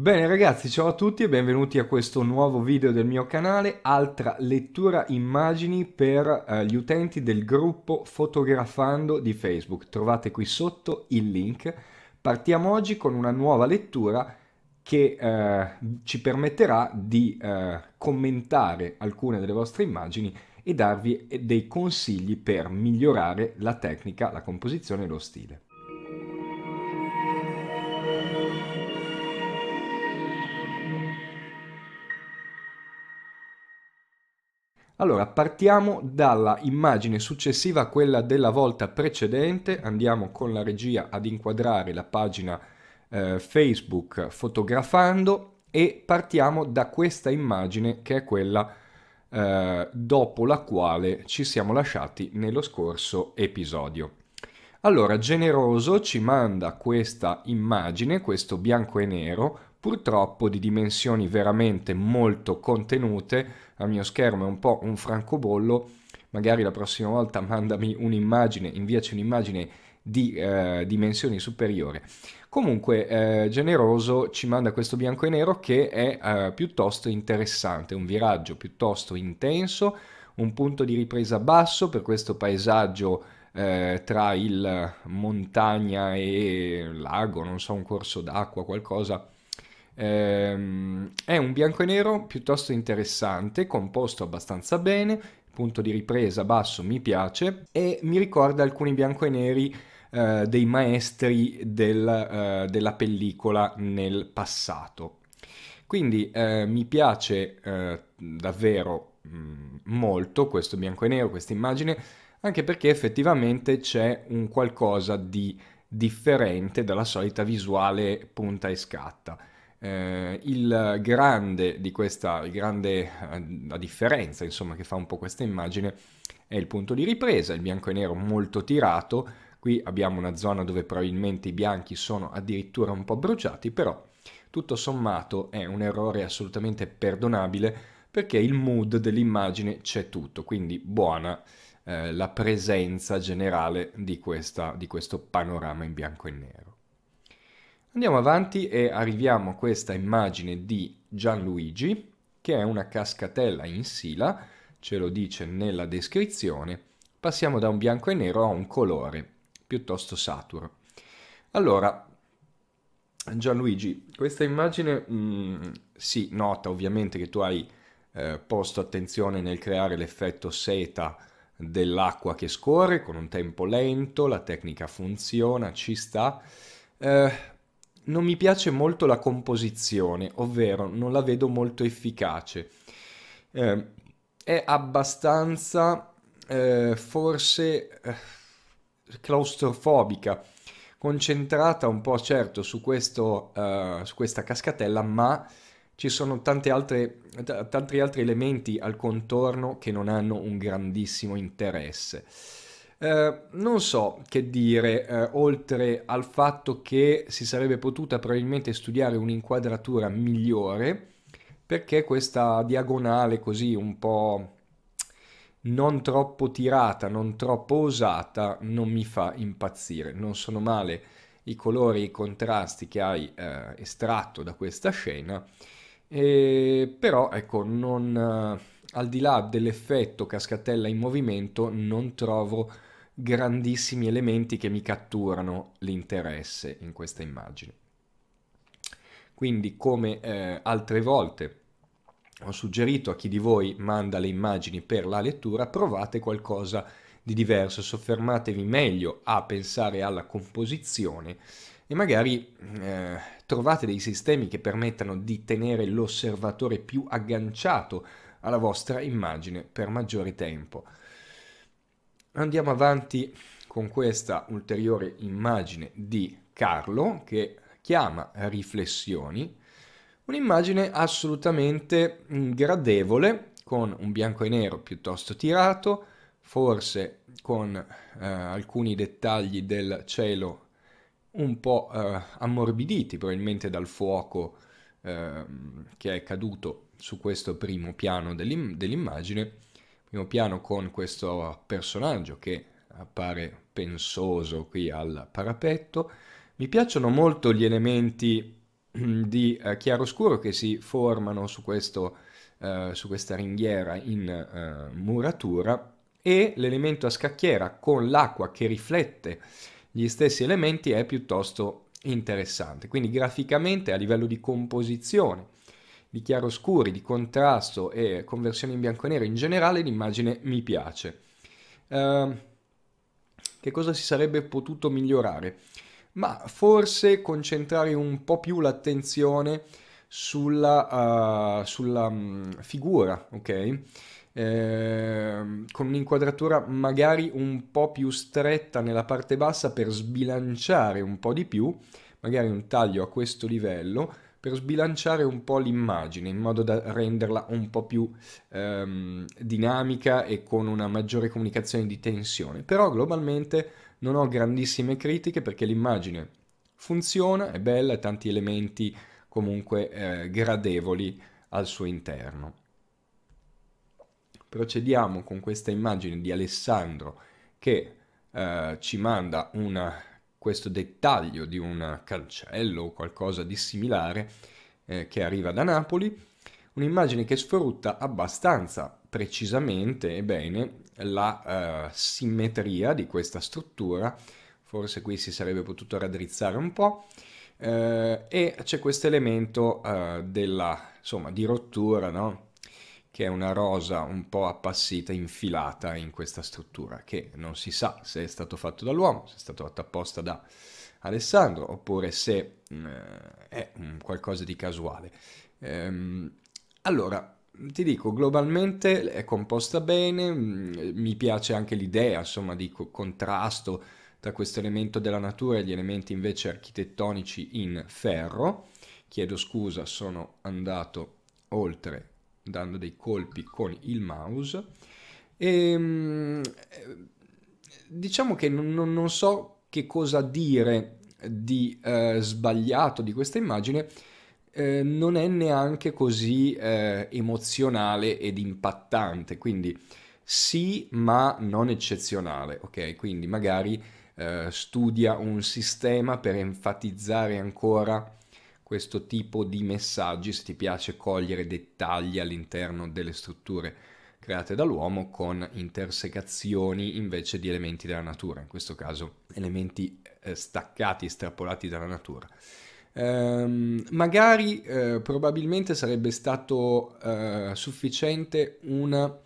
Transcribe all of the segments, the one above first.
Bene ragazzi, ciao a tutti e benvenuti a questo nuovo video del mio canale, altra lettura immagini per eh, gli utenti del gruppo Fotografando di Facebook. Trovate qui sotto il link. Partiamo oggi con una nuova lettura che eh, ci permetterà di eh, commentare alcune delle vostre immagini e darvi eh, dei consigli per migliorare la tecnica, la composizione e lo stile. Allora, partiamo dalla immagine successiva a quella della volta precedente, andiamo con la regia ad inquadrare la pagina eh, Facebook fotografando e partiamo da questa immagine che è quella eh, dopo la quale ci siamo lasciati nello scorso episodio. Allora, Generoso ci manda questa immagine, questo bianco e nero, purtroppo di dimensioni veramente molto contenute, al mio schermo è un po' un francobollo, magari la prossima volta mandami un'immagine, inviaci un'immagine di eh, dimensioni superiori. Comunque eh, Generoso ci manda questo bianco e nero che è eh, piuttosto interessante, un viraggio piuttosto intenso, un punto di ripresa basso per questo paesaggio eh, tra il montagna e lago, non so, un corso d'acqua, qualcosa Ehm, è un bianco e nero piuttosto interessante, composto abbastanza bene, punto di ripresa basso mi piace e mi ricorda alcuni bianco e neri eh, dei maestri del, eh, della pellicola nel passato. Quindi eh, mi piace eh, davvero mh, mm, molto questo bianco e nero, questa immagine, anche perché effettivamente c'è un qualcosa di differente dalla solita visuale punta e scatta. Eh, il grande di questa, il grande, eh, la differenza insomma che fa un po' questa immagine è il punto di ripresa, il bianco e nero molto tirato, qui abbiamo una zona dove probabilmente i bianchi sono addirittura un po' bruciati, però tutto sommato è un errore assolutamente perdonabile perché il mood dell'immagine c'è tutto, quindi buona eh, la presenza generale di, questa, di questo panorama in bianco e nero. Andiamo avanti e arriviamo a questa immagine di Gianluigi, che è una cascatella in sila, ce lo dice nella descrizione. Passiamo da un bianco e nero a un colore piuttosto saturo. Allora, Gianluigi, questa immagine mh, mm, si nota ovviamente che tu hai eh, posto attenzione nel creare l'effetto seta dell'acqua che scorre con un tempo lento, la tecnica funziona, ci sta. Eh, non mi piace molto la composizione, ovvero non la vedo molto efficace. Eh, è abbastanza eh, forse eh, claustrofobica, concentrata un po' certo su, questo, eh, su questa cascatella, ma ci sono tanti altri, t- tanti altri elementi al contorno che non hanno un grandissimo interesse. Eh, non so che dire, eh, oltre al fatto che si sarebbe potuta probabilmente studiare un'inquadratura migliore, perché questa diagonale così un po' non troppo tirata, non troppo usata, non mi fa impazzire. Non sono male i colori, i contrasti che hai eh, estratto da questa scena, e, però ecco, non, eh, al di là dell'effetto cascatella in movimento, non trovo grandissimi elementi che mi catturano l'interesse in questa immagine. Quindi come eh, altre volte ho suggerito a chi di voi manda le immagini per la lettura, provate qualcosa di diverso, soffermatevi meglio a pensare alla composizione e magari eh, trovate dei sistemi che permettano di tenere l'osservatore più agganciato alla vostra immagine per maggiore tempo andiamo avanti con questa ulteriore immagine di Carlo che chiama riflessioni, un'immagine assolutamente mm, gradevole con un bianco e nero piuttosto tirato, forse con eh, alcuni dettagli del cielo un po' eh, ammorbiditi probabilmente dal fuoco eh, che è caduto su questo primo piano dell'immagine primo piano con questo personaggio che appare pensoso qui al parapetto. Mi piacciono molto gli elementi mm, di eh, chiaroscuro che si formano su, questo, eh, su questa ringhiera in eh, muratura e l'elemento a scacchiera con l'acqua che riflette gli stessi elementi è piuttosto interessante. Quindi graficamente a livello di composizione di chiaroscuri, di contrasto e conversione in bianco e nero in generale, l'immagine mi piace. Uh, che cosa si sarebbe potuto migliorare? Ma forse concentrare un po' più l'attenzione sulla, uh, sulla um, figura, ok? Ehm, con un'inquadratura magari un po' più stretta nella parte bassa per sbilanciare un po' di più, magari un taglio a questo livello, per sbilanciare un po' l'immagine in modo da renderla un po' più ehm, dinamica e con una maggiore comunicazione di tensione. Però globalmente non ho grandissime critiche perché l'immagine funziona, è bella e tanti elementi comunque eh, gradevoli al suo interno. Procediamo con questa immagine di Alessandro che eh, ci manda una questo dettaglio di un cancello o qualcosa di similare eh, che arriva da Napoli, un'immagine che sfrutta abbastanza precisamente e bene la eh, simmetria di questa struttura, forse qui si sarebbe potuto raddrizzare un po', eh, e c'è questo elemento eh, della, insomma, di rottura, no? che è una rosa un po' appassita, infilata in questa struttura, che non si sa se è stato fatto dall'uomo, se è stato fatto apposta da Alessandro, oppure se eh, è qualcosa di casuale. Ehm, allora, ti dico, globalmente è composta bene, mm, mi piace anche l'idea, insomma, di contrasto tra questo elemento della natura e gli elementi invece architettonici in ferro. Chiedo scusa, sono andato oltre dando dei colpi con il mouse. E, ehm, eh, diciamo che non, non, so che cosa dire di eh, sbagliato di questa immagine, eh, non è neanche così eh, emozionale ed impattante, quindi sì, ma non eccezionale, ok? Quindi magari eh, studia un sistema per enfatizzare ancora questo tipo di messaggi se ti piace cogliere dettagli all'interno delle strutture create dall'uomo con intersecazioni invece di elementi della natura, in questo caso elementi eh, staccati, estrapolati dalla natura. Ehm, magari eh, probabilmente sarebbe stato eh, sufficiente una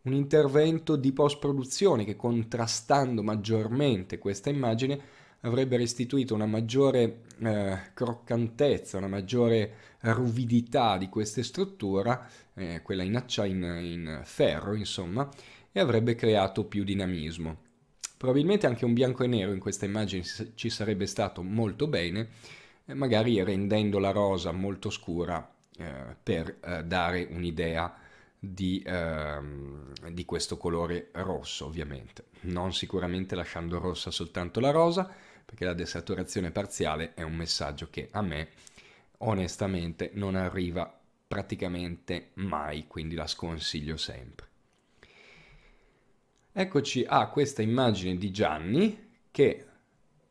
un intervento di post-produzione che contrastando maggiormente questa immagine avrebbe restituito una maggiore eh, croccantezza, una maggiore ruvidità di questa struttura, eh, quella in, acciaio, in, in ferro insomma, e avrebbe creato più dinamismo. Probabilmente anche un bianco e nero in questa immagine ci sarebbe stato molto bene, eh, magari rendendo la rosa molto scura eh, per eh, dare un'idea di, eh, di questo colore rosso ovviamente, non sicuramente lasciando rossa soltanto la rosa, perché la desaturazione parziale è un messaggio che a me onestamente non arriva praticamente mai, quindi la sconsiglio sempre. Eccoci a questa immagine di Gianni che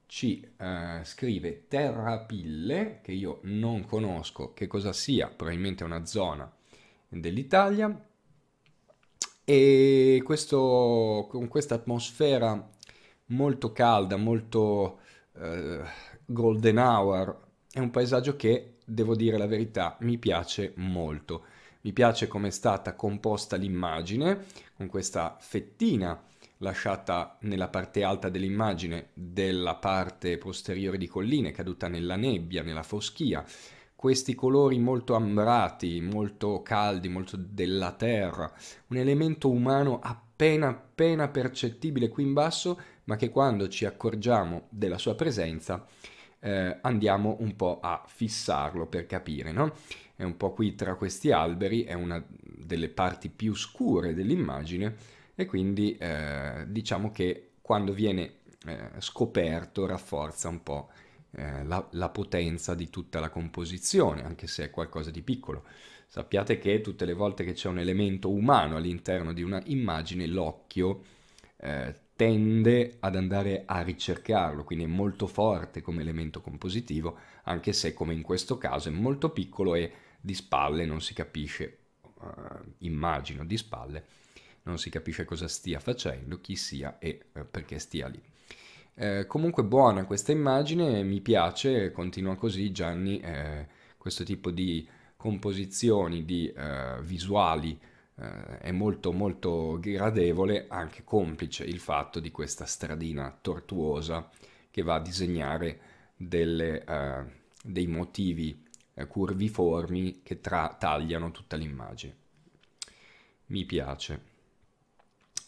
ci eh, scrive Terrapille, che io non conosco che cosa sia, probabilmente una zona dell'Italia, e questo, con questa atmosfera molto calda, molto eh, golden hour, è un paesaggio che, devo dire la verità, mi piace molto. Mi piace come è stata composta l'immagine, con questa fettina lasciata nella parte alta dell'immagine della parte posteriore di colline, caduta nella nebbia, nella foschia. Questi colori molto ambrati, molto caldi, molto della terra, un elemento umano appena appena percettibile qui in basso ma che quando ci accorgiamo della sua presenza eh, andiamo un po' a fissarlo per capire, no? È un po' qui tra questi alberi, è una delle parti più scure dell'immagine e quindi eh, diciamo che quando viene eh, scoperto rafforza un po' eh, La, la, potenza di tutta la composizione, anche se è qualcosa di piccolo. Sappiate che tutte le volte che c'è un elemento umano all'interno di una immagine, l'occhio eh, tende ad andare a ricercarlo, quindi è molto forte come elemento compositivo, anche se come in questo caso è molto piccolo e di spalle non si capisce, uh, immagino di spalle, non si capisce cosa stia facendo, chi sia e uh, perché stia lì. Uh, comunque buona questa immagine, mi piace, continua così Gianni, questo tipo di composizioni, di visuali, eh, è molto molto gradevole anche complice il fatto di questa stradina tortuosa che va a disegnare delle, eh, dei motivi eh, curviformi che tagliano tutta l'immagine. Mi piace.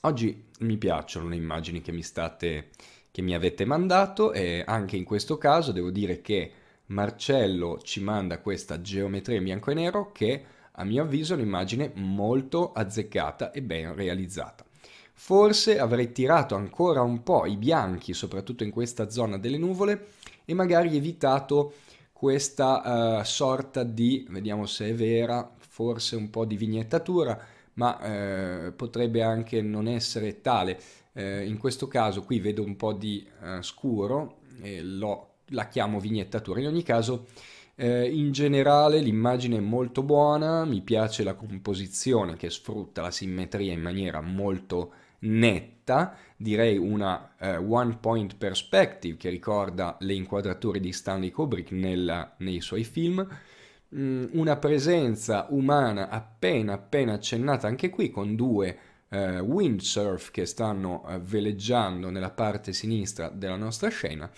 Oggi mi piacciono le immagini che mi, state, che mi avete mandato e anche in questo caso devo dire che Marcello ci manda questa geometria in bianco e nero che a mio avviso un'immagine molto azzeccata e ben realizzata. Forse avrei tirato ancora un po' i bianchi, soprattutto in questa zona delle nuvole, e magari evitato questa uh, sorta di, vediamo se è vera, forse un po' di vignettatura, ma uh, potrebbe anche non essere tale. Uh, in questo caso qui vedo un po' di scuro e lo, la chiamo vignettatura. In ogni caso eh, in generale l'immagine è molto buona, mi piace la composizione che sfrutta la simmetria in maniera molto netta, direi una eh, one point perspective che ricorda le inquadrature di Stanley Kubrick nella, nei suoi film, mm, una presenza umana appena appena accennata anche qui con due eh, windsurf che stanno eh, veleggiando nella parte sinistra della nostra scena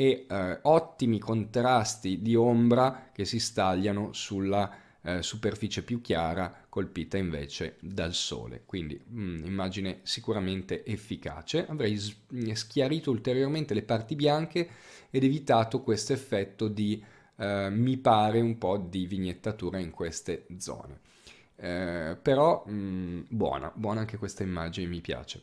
e eh, ottimi contrasti di ombra che si stagliano sulla eh, superficie più chiara colpita invece dal sole. Quindi mh, mm, immagine sicuramente efficace. Avrei schiarito ulteriormente le parti bianche ed evitato questo effetto di eh, mi pare un po' di vignettatura in queste zone. Eh, però mh, mm, buona, buona anche questa immagine, mi piace.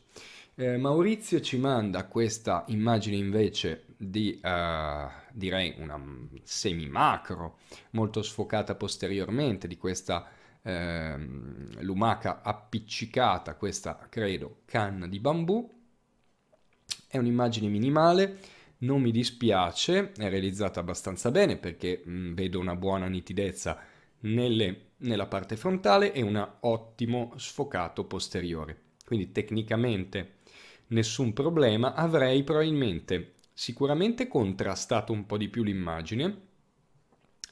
Eh, Maurizio ci manda questa immagine invece di eh, direi una mm, semi macro, molto sfocata posteriormente, di questa eh, lumaca appiccicata, questa credo canna di bambù. È un'immagine minimale, non mi dispiace, è realizzata abbastanza bene perché mh, mm, vedo una buona nitidezza nelle nella parte frontale e un ottimo sfocato posteriore. Quindi tecnicamente nessun problema, avrei probabilmente sicuramente contrastato un po' di più l'immagine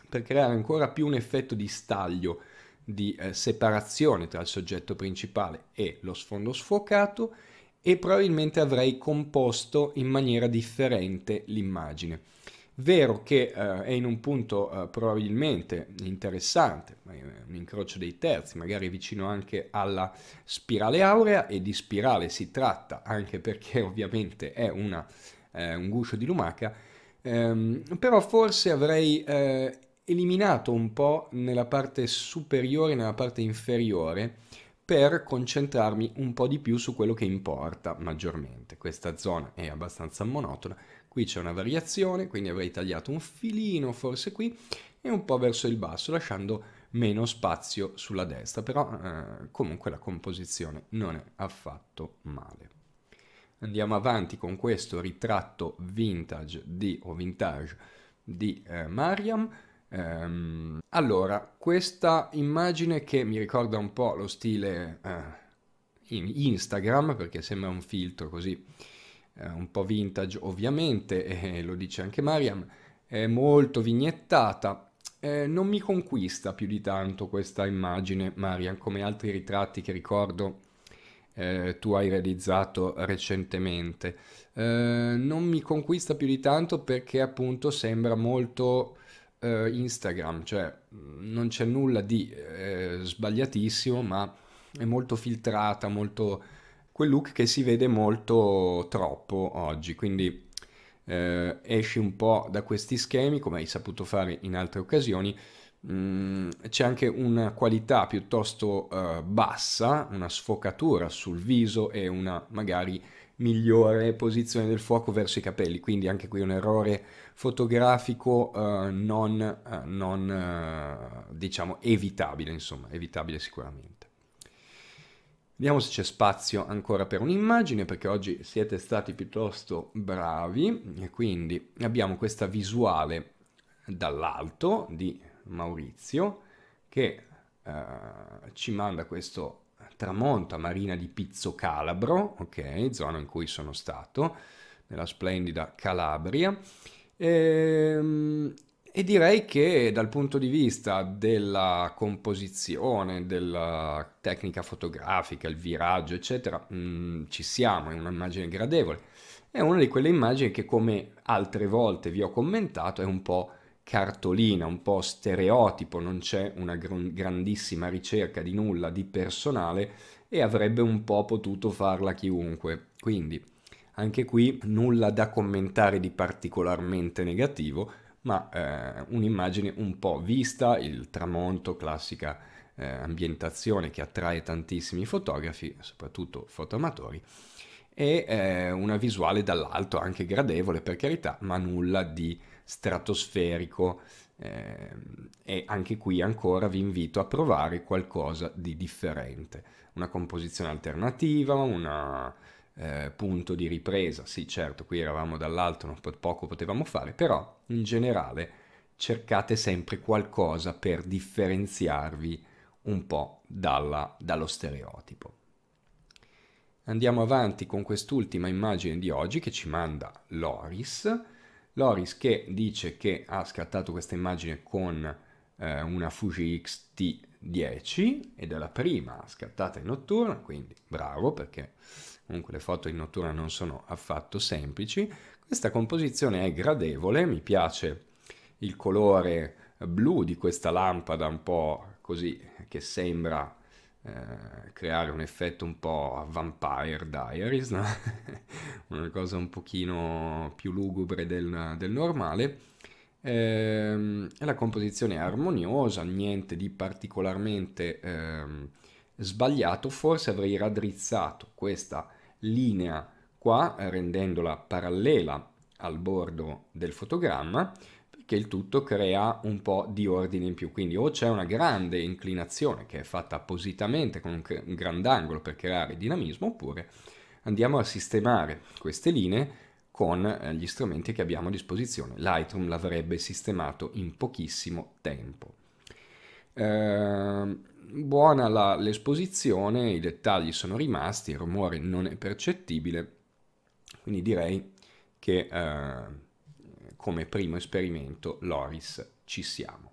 per creare ancora più un effetto di staglio, di eh, separazione tra il soggetto principale e lo sfondo sfocato e probabilmente avrei composto in maniera differente l'immagine. Vero che eh, è in un punto eh, probabilmente interessante, un incrocio dei terzi, magari vicino anche alla spirale aurea, e di spirale si tratta anche perché ovviamente è una, eh, un guscio di lumaca, ehm, però forse avrei eh, eliminato un po' nella parte superiore, nella parte inferiore, per concentrarmi un po' di più su quello che importa maggiormente. Questa zona è abbastanza monotona, Qui c'è una variazione, quindi avrei tagliato un filino forse qui e un po' verso il basso, lasciando meno spazio sulla destra, però eh, comunque la composizione non è affatto male. Andiamo avanti con questo ritratto vintage di, o vintage di eh, Mariam. Ehm, allora, questa immagine che mi ricorda un po' lo stile eh, in Instagram, perché sembra un filtro così eh, un po' vintage ovviamente, eh, lo dice anche Mariam, è molto vignettata. Eh, non mi conquista più di tanto questa immagine, Marian, come altri ritratti che ricordo eh, tu hai realizzato recentemente. Eh, non mi conquista più di tanto perché appunto sembra molto eh, Instagram, cioè non c'è nulla di eh, sbagliatissimo, ma è molto filtrata, molto quel look che si vede molto troppo oggi, quindi eh, esci un po' da questi schemi come hai saputo fare in altre occasioni. Mm, c'è anche una qualità piuttosto eh, bassa, una sfocatura sul viso e una magari migliore posizione del fuoco verso i capelli, quindi anche qui un errore fotografico eh, non, eh, non eh, diciamo evitabile, insomma, evitabile sicuramente. Vediamo se c'è spazio ancora per un'immagine, perché oggi siete stati piuttosto bravi. E quindi abbiamo questa visuale dall'alto di Maurizio che eh, ci manda questo tramonto a Marina di Pizzo Calabro, ok, zona in cui sono stato, nella splendida Calabria. E, ehm, e direi che dal punto di vista della composizione, della tecnica fotografica, il viraggio, eccetera, mh, mm, ci siamo, è un'immagine gradevole. È una di quelle immagini che, come altre volte vi ho commentato, è un po' cartolina, un po' stereotipo, non c'è una gr- grandissima ricerca di nulla di personale e avrebbe un po' potuto farla chiunque. Quindi, anche qui nulla da commentare di particolarmente negativo ma eh, un'immagine un po' vista, il tramonto, classica eh, ambientazione che attrae tantissimi fotografi, soprattutto fotoamatori, e eh, una visuale dall'alto anche gradevole per carità, ma nulla di stratosferico. Eh, e anche qui ancora vi invito a provare qualcosa di differente, una composizione alternativa, una eh, punto di ripresa. Sì, certo, qui eravamo dall'alto, non poco potevamo fare, però in generale cercate sempre qualcosa per differenziarvi un po' dalla, dallo stereotipo. Andiamo avanti con quest'ultima immagine di oggi che ci manda Loris. Loris che dice che ha scattato questa immagine con eh, una Fuji XT10 ed è la prima scattata in notturna, quindi bravo perché comunque le foto in notturna non sono affatto semplici. Questa composizione è gradevole, mi piace il colore blu di questa lampada un po' così che sembra eh, creare un effetto un po' Vampire Diaries, no? una cosa un pochino più lugubre del, del normale. Eh, la composizione è armoniosa, niente di particolarmente... Eh, sbagliato, forse avrei raddrizzato questa linea qua rendendola parallela al bordo del fotogramma perché il tutto crea un po' di ordine in più quindi o c'è una grande inclinazione che è fatta appositamente con un grandangolo per creare dinamismo oppure andiamo a sistemare queste linee con eh, gli strumenti che abbiamo a disposizione Lightroom l'avrebbe sistemato in pochissimo tempo ehm buona la, l'esposizione, i dettagli sono rimasti, il rumore non è percettibile, quindi direi che eh, come primo esperimento Loris ci siamo.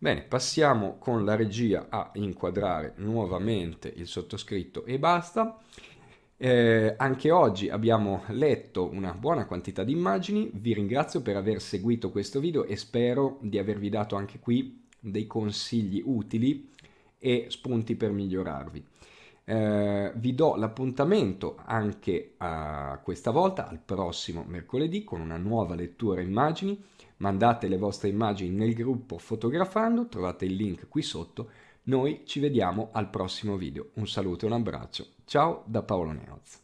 Bene, passiamo con la regia a inquadrare nuovamente il sottoscritto e basta. Eh, anche oggi abbiamo letto una buona quantità di immagini, vi ringrazio per aver seguito questo video e spero di avervi dato anche qui dei consigli utili e spunti per migliorarvi. Eh, vi do l'appuntamento anche a questa volta, al prossimo mercoledì, con una nuova lettura immagini. Mandate le vostre immagini nel gruppo fotografando, trovate il link qui sotto. Noi ci vediamo al prossimo video. Un saluto e un abbraccio. Ciao da Paolo Neoz.